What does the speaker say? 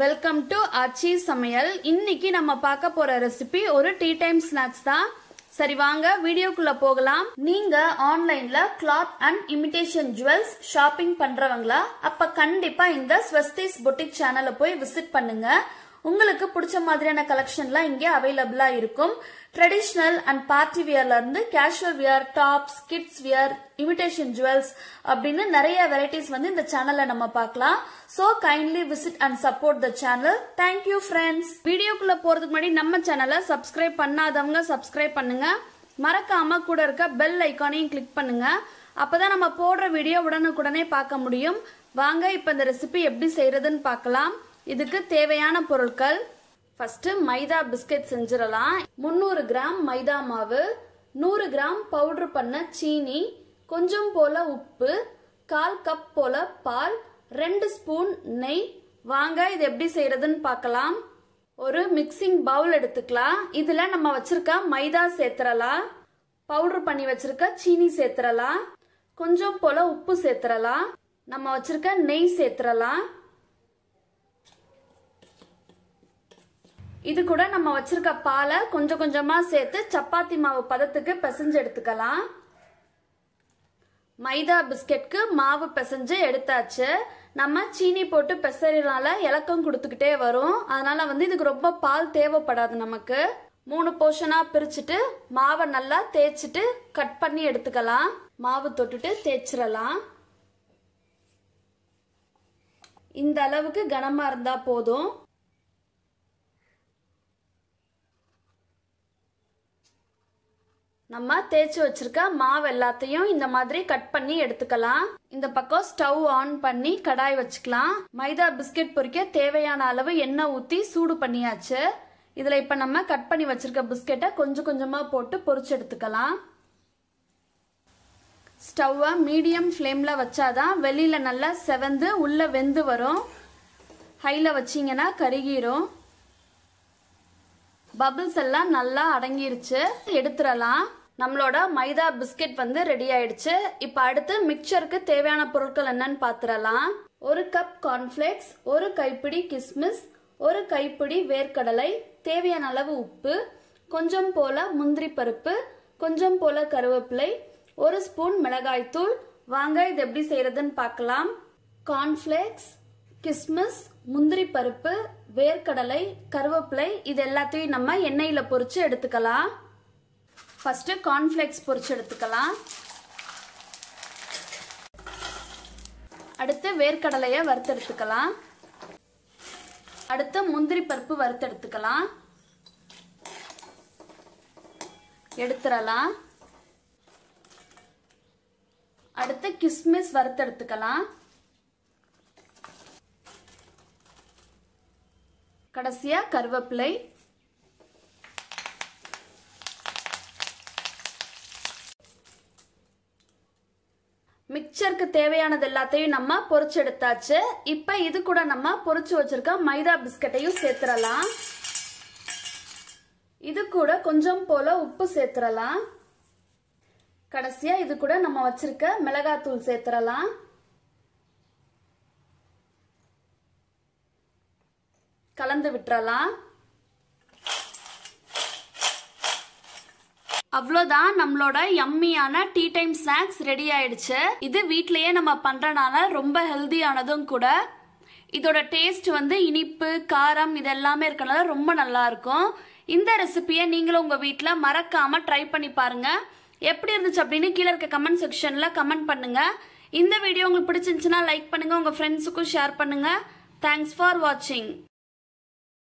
welcome to அச்சி சமையல் இன்னைக்கு நம்ம பார்க்க போற ரெசிபி ஒரு டீ டைம் ஸ்நாக்ஸ் தான் சரி வாங்க வீடியோக்குள்ள போகலாம் நீங்க ஆன்லைன்ல cloth and imitation jewels shopping பண்றவங்களா அப்ப கண்டிப்பா இந்த ஸ்வஸ்திஸ் புட்டிக் சேனல போய் விசிட் பண்ணுங்க உங்களுக்கு பிடிச்ச மாதிரியான கலெக்ஷன்லாம் இங்கே அவைலபிளா இருக்கும் ட்ரெடிஷ்னல் அண்ட் பார்ட்டி வியர்ல இருந்து casual wear tops kids wear imitation jewels அப்படின்னு நிறைய வெரைட்டிஸ் வந்து இந்த சேனல்ல நம்ம பார்க்கலாம் so kindly visit and support the channel thank you friends வீடியோக்குள்ள போறதுக்கு முன்னாடி நம்ம சேனலை சப்ஸ்கிரைப் பண்ணாதவங்க சப்ஸ்கிரைப் பண்ணுங்க மறக்காம கூட இருக்க பெல் ஐக்கானையும் கிளிக் பண்ணுங்க அப்பதான் நம்ம போடுற வீடியோ உடனுக்குடனே பார்க்க முடியும் வாங்க இப்ப இந்த ரெசிபி எப்படி செய்யறதுன்னு பார்க்கலாம் இதுக்கு தேவையான பொருட்கள் ஃபஸ்ட்டு மைதா பிஸ்கெட் செஞ்சிடலாம் முந்நூறு கிராம் மைதா மாவு நூறு கிராம் பவுட்ரு பண்ண சீனி கொஞ்சம் போல உப்பு கால் கப் போல பால் ரெண்டு ஸ்பூன் நெய் வாங்க இது எப்படி செய்யறதுன்னு பார்க்கலாம் ஒரு மிக்சிங் பவுல் எடுத்துக்கலாம் இதில் நம்ம வச்சிருக்க மைதா சேர்த்துறலாம் பவுடர் பண்ணி வச்சிருக்க சீனி சேர்த்துறலாம் கொஞ்சம் போல உப்பு சேர்த்துறலாம் நம்ம வச்சிருக்க நெய் சேர்த்துறலாம் இது கூட நம்ம வச்சிருக்க பாலை கொஞ்சம் கொஞ்சமா சேர்த்து சப்பாத்தி மாவு பதத்துக்கு பிசைஞ்சு எடுத்துக்கலாம் மைதா பிஸ்கெட்க்கு மாவு பிசைஞ்சு எடுத்தாச்சு நம்ம சீனி போட்டு பிசறினால இலக்கம் கொடுத்துக்கிட்டே வரும் அதனால வந்து இதுக்கு ரொம்ப பால் தேவைப்படாது நமக்கு மூணு போர்ஷனாக பிரிச்சுட்டு மாவை நல்லா தேய்ச்சிட்டு கட் பண்ணி எடுத்துக்கலாம் மாவு தொட்டுட்டு தேய்ச்சிடலாம் இந்த அளவுக்கு கனமாக இருந்தால் போதும் நம்ம தேய்ச்சி வச்சிருக்க மாவு எல்லாத்தையும் இந்த மாதிரி கட் பண்ணி எடுத்துக்கலாம் இந்த பக்கம் ஸ்டவ் ஆன் பண்ணி கடாய் வச்சுக்கலாம் மைதா பிஸ்கெட் பொறிக்க தேவையான அளவு எண்ணெய் ஊற்றி சூடு பண்ணியாச்சு இதில் இப்போ நம்ம கட் பண்ணி வச்சிருக்க பிஸ்கெட்டை கொஞ்சம் கொஞ்சமாக போட்டு பொறிச்சு எடுத்துக்கலாம் ஸ்டவ்வை மீடியம் ஃப்ளேமில் வச்சாதான் வெளியில் நல்லா செவந்து உள்ளே வெந்து வரும் ஹையில் வச்சிங்கன்னா கருகிரும் பபிள்ஸ் எல்லாம் நல்லா அடங்கிருச்சு எடுத்துடலாம் நம்மளோட மைதா பிஸ்கெட் வந்து ரெடி ஆயிடுச்சு இப்போ அடுத்து மிக்சருக்கு தேவையான பொருட்கள் என்னன்னு பார்த்துடலாம் ஒரு கப் கார்ன்ஃப்ளேக்ஸ் ஒரு கைப்பிடி கிஸ்மிஸ் ஒரு கைப்பிடி வேர்க்கடலை தேவையான அளவு உப்பு கொஞ்சம் போல முந்திரி பருப்பு கொஞ்சம் போல கருவேப்பிலை ஒரு ஸ்பூன் மிளகாய்த்தூள் வாங்க இது எப்படி செய்யறதுன்னு பார்க்கலாம் கார்ன்ஃப்ளேக்ஸ் கிஸ்மிஸ் முந்திரி பருப்பு வேர்க்கடலை கருவேப்பிலை இது எல்லாத்தையும் நம்ம எண்ணெயில் பொறிச்சு எடுத்துக்கலாம் ஃபஸ்ட்டு கார்ன்ஃப்ளேக்ஸ் பொறிச்சு எடுத்துக்கலாம் அடுத்து வேர்க்கடலையை வறுத்தெடுத்துக்கலாம் அடுத்து முந்திரி பருப்பு வறுத்தெடுத்துக்கலாம் எடுத்துடலாம் அடுத்து கிஸ்மிஸ் வறுத்தெடுத்துக்கலாம் கடைசியாக கருவேப்பிலை மிக்சருக்கு தேவையானது எல்லாத்தையும் நம்ம பொறிச்செடுத்தாச்சு இப்போ இது கூட நம்ம பொறிச்சு வச்சிருக்க மைதா பிஸ்கட்டையும் சேர்த்துடலாம் இது கூட கொஞ்சம் போல உப்பு சேர்த்துடலாம் கடைசியா இது கூட நம்ம வச்சிருக்க மிளகாத்தூள் சேர்த்துடலாம் கலந்து விட்டுறலாம் அவ்வளோதான் நம்மளோட யம்மியான டீ டைம் ஸ்நாக்ஸ் ரெடி ஆயிடுச்சு இது வீட்லயே நம்ம பண்றனால ரொம்ப ஹெல்தியானதும் கூட இதோட டேஸ்ட் வந்து இனிப்பு காரம் இது எல்லாமே இருக்கனால ரொம்ப நல்லா இருக்கும் இந்த ரெசிபியை நீங்களும் உங்கள் வீட்டில் மறக்காம ட்ரை பண்ணி பாருங்க எப்படி இருந்துச்சு அப்படின்னு கீழே இருக்க கமெண்ட் செக்ஷனில் கமெண்ட் பண்ணுங்க இந்த வீடியோ உங்களுக்கு பிடிச்சிருந்துச்சுன்னா லைக் பண்ணுங்க உங்கள் ஃப்ரெண்ட்ஸுக்கும் ஷேர் பண்ணுங்க தேங்க்ஸ் ஃபார் வாட்சிங்